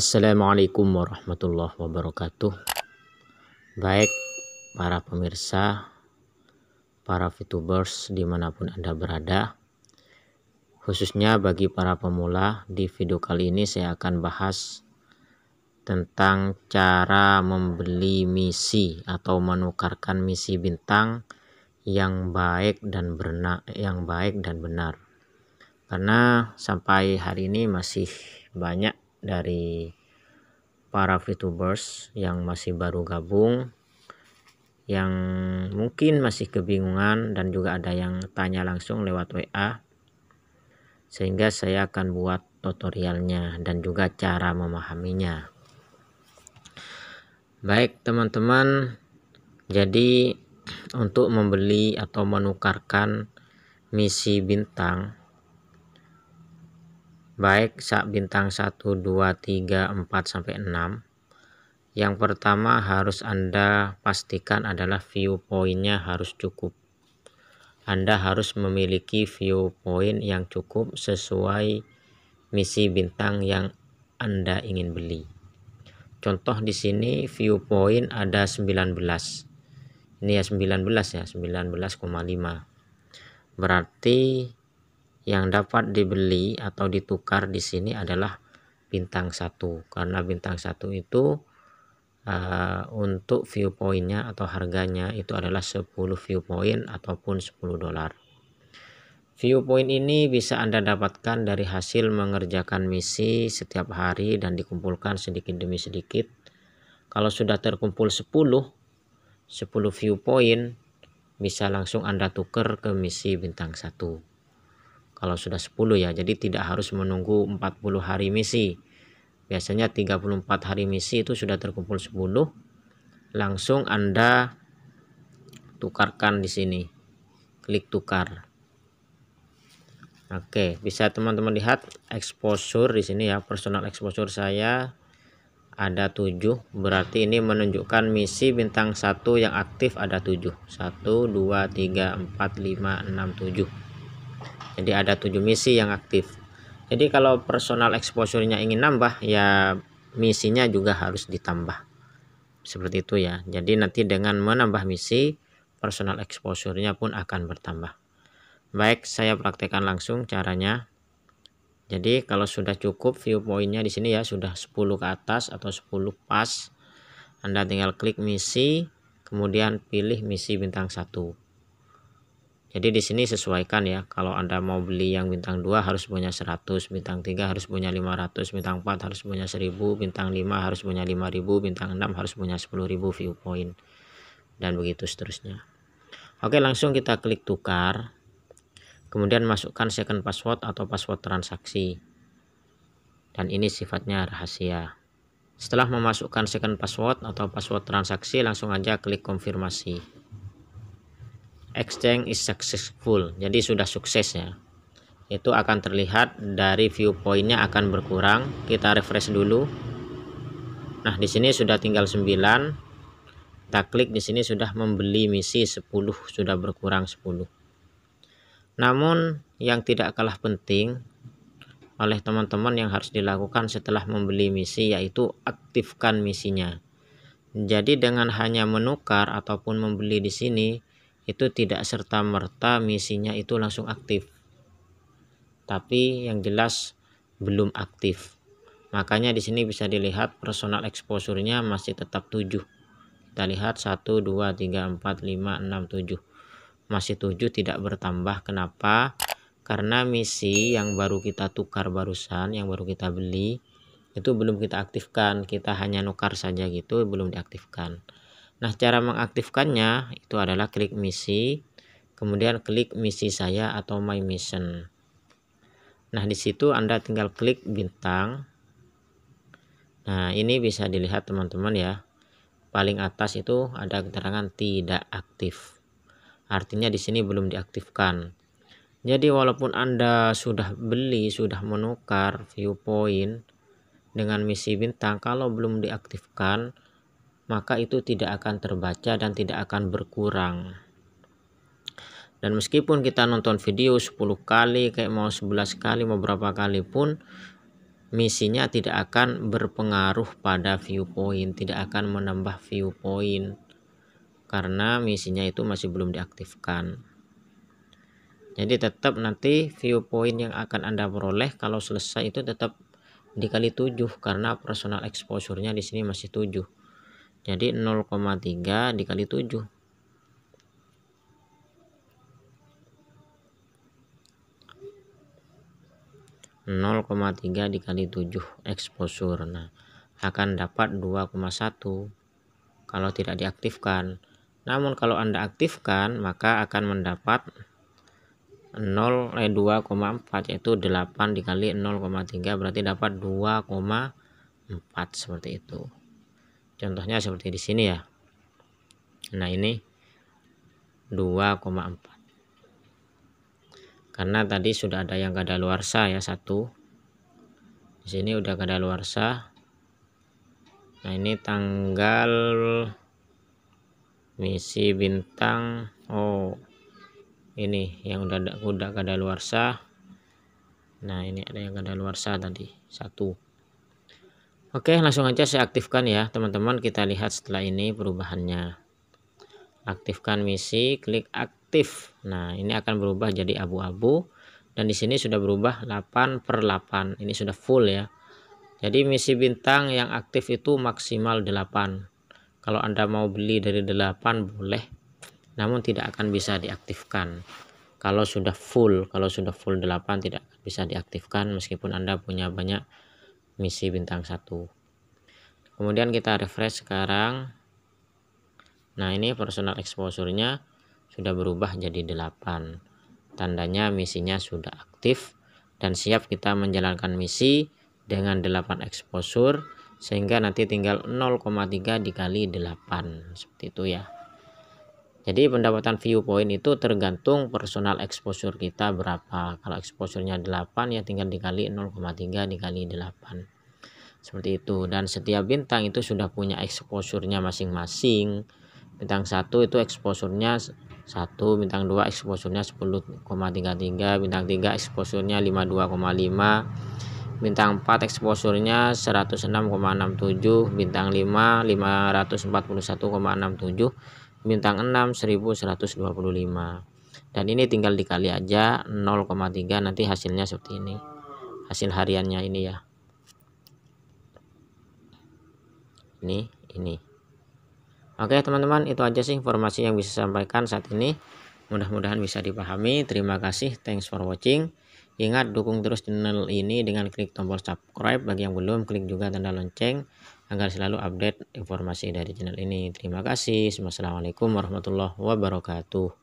Assalamualaikum warahmatullahi wabarakatuh. Baik, para pemirsa, para VTubers dimanapun Anda berada, khususnya bagi para pemula, di video kali ini saya akan bahas tentang cara membeli misi atau menukarkan misi bintang yang baik dan berna yang baik dan benar. Karena sampai hari ini masih banyak dari para VTubers yang masih baru gabung yang mungkin masih kebingungan dan juga ada yang tanya langsung lewat WA sehingga saya akan buat tutorialnya dan juga cara memahaminya baik teman-teman jadi untuk membeli atau menukarkan misi bintang baik sak bintang 1 2 3 4 sampai 6 yang pertama harus Anda pastikan adalah view viewpointnya harus cukup Anda harus memiliki view viewpoint yang cukup sesuai misi bintang yang Anda ingin beli contoh di sini view viewpoint ada 19 ini ya 19 ya 19,5 berarti yang dapat dibeli atau ditukar di sini adalah bintang satu karena bintang satu itu uh, untuk viewpointnya atau harganya itu adalah 10 viewpoint ataupun 10 dolar View viewpoint ini bisa anda dapatkan dari hasil mengerjakan misi setiap hari dan dikumpulkan sedikit demi sedikit kalau sudah terkumpul 10 10 viewpoint bisa langsung anda tuker ke misi bintang satu kalau sudah 10 ya jadi tidak harus menunggu 40 hari misi biasanya 34 hari misi itu sudah terkumpul 10 langsung Anda tukarkan di sini klik tukar Oke bisa teman-teman lihat exposure di sini ya personal exposure saya ada 7 berarti ini menunjukkan misi bintang 1 yang aktif ada 7 1 2 3 4 5 6 7 jadi ada tujuh misi yang aktif jadi kalau personal exposure-nya ingin nambah ya misinya juga harus ditambah seperti itu ya jadi nanti dengan menambah misi personal exposure-nya pun akan bertambah baik saya praktekkan langsung caranya jadi kalau sudah cukup view viewpoint-nya di sini ya sudah 10 ke atas atau 10 pas Anda tinggal klik misi kemudian pilih misi bintang 1 jadi di sini sesuaikan ya kalau anda mau beli yang bintang 2 harus punya 100 bintang 3 harus punya 500 bintang 4 harus punya 1000 bintang 5 harus punya 5000 bintang 6 harus punya 10.000 viewpoint dan begitu seterusnya oke langsung kita klik tukar kemudian masukkan second password atau password transaksi dan ini sifatnya rahasia setelah memasukkan second password atau password transaksi langsung aja klik konfirmasi exchange is successful jadi sudah sukses ya itu akan terlihat dari viewpointnya akan berkurang kita refresh dulu nah di sini sudah tinggal 9 kita klik di sini sudah membeli misi 10 sudah berkurang 10 namun yang tidak kalah penting oleh teman-teman yang harus dilakukan setelah membeli misi yaitu aktifkan misinya jadi dengan hanya menukar ataupun membeli di sini itu tidak serta-merta misinya itu langsung aktif. Tapi yang jelas belum aktif. Makanya di sini bisa dilihat personal exposure-nya masih tetap 7. Kita lihat 1 2 3 4 5 6 7. Masih 7 tidak bertambah. Kenapa? Karena misi yang baru kita tukar barusan, yang baru kita beli itu belum kita aktifkan. Kita hanya nukar saja gitu, belum diaktifkan. Nah, cara mengaktifkannya itu adalah klik misi, kemudian klik misi saya atau my mission. Nah, di situ Anda tinggal klik bintang. Nah, ini bisa dilihat teman-teman ya. Paling atas itu ada keterangan tidak aktif. Artinya di sini belum diaktifkan. Jadi walaupun Anda sudah beli, sudah menukar viewpoint dengan misi bintang, kalau belum diaktifkan, maka itu tidak akan terbaca dan tidak akan berkurang dan meskipun kita nonton video 10 kali kayak mau 11 kali mau berapa kali pun misinya tidak akan berpengaruh pada view point, tidak akan menambah view point, karena misinya itu masih belum diaktifkan jadi tetap nanti view point yang akan anda peroleh kalau selesai itu tetap dikali 7 karena personal exposure-nya di sini masih 7 jadi 0,3 dikali 7. 0,3 dikali tujuh exposure, nah akan dapat 2,1 kalau tidak diaktifkan namun kalau anda aktifkan maka akan mendapat 0 eh 2,4 yaitu 8 dikali 0,3 berarti dapat 2,4 seperti itu contohnya seperti di sini ya nah ini 2,4 karena tadi sudah ada yang kada luar sah ya satu di sini udah kada luar sah. nah ini tanggal misi bintang oh ini yang udah udah kada luar sah. nah ini ada yang kada luar sah tadi satu Oke, langsung aja saya aktifkan ya, teman-teman. Kita lihat setelah ini perubahannya. Aktifkan misi, klik aktif. Nah, ini akan berubah jadi abu-abu. Dan di sini sudah berubah 8 per 8. Ini sudah full ya. Jadi misi bintang yang aktif itu maksimal 8. Kalau Anda mau beli dari 8 boleh, namun tidak akan bisa diaktifkan. Kalau sudah full, kalau sudah full 8 tidak bisa diaktifkan meskipun Anda punya banyak misi bintang 1 kemudian kita refresh sekarang nah ini personal exposure-nya sudah berubah jadi 8 tandanya misinya sudah aktif dan siap kita menjalankan misi dengan 8 exposure sehingga nanti tinggal 0,3 dikali 8 seperti itu ya jadi pendapatan viewpoint itu tergantung personal exposure kita berapa. Kalau exposure-nya 8 ya tinggal dikali 0,3 dikali 8. Seperti itu. Dan setiap bintang itu sudah punya exposure-nya masing-masing. Bintang 1 itu exposure-nya 1, bintang 2 exposure-nya 10,33, bintang 3 exposure-nya 52,5, bintang 4 exposure-nya 106,67, bintang 5 541,67 bintang 6 1125 dan ini tinggal dikali aja 0,3 nanti hasilnya seperti ini hasil hariannya ini ya ini ini Oke teman-teman itu aja sih informasi yang bisa sampaikan saat ini mudah-mudahan bisa dipahami terima kasih thanks for watching ingat dukung terus channel ini dengan klik tombol subscribe bagi yang belum klik juga tanda lonceng agar selalu update informasi dari channel ini. Terima kasih. Wassalamualaikum warahmatullahi wabarakatuh.